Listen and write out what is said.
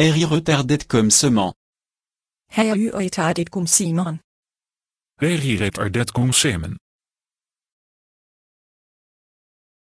Er je retardet cum semen. Är ju retardet comme Simon? retardet Simon?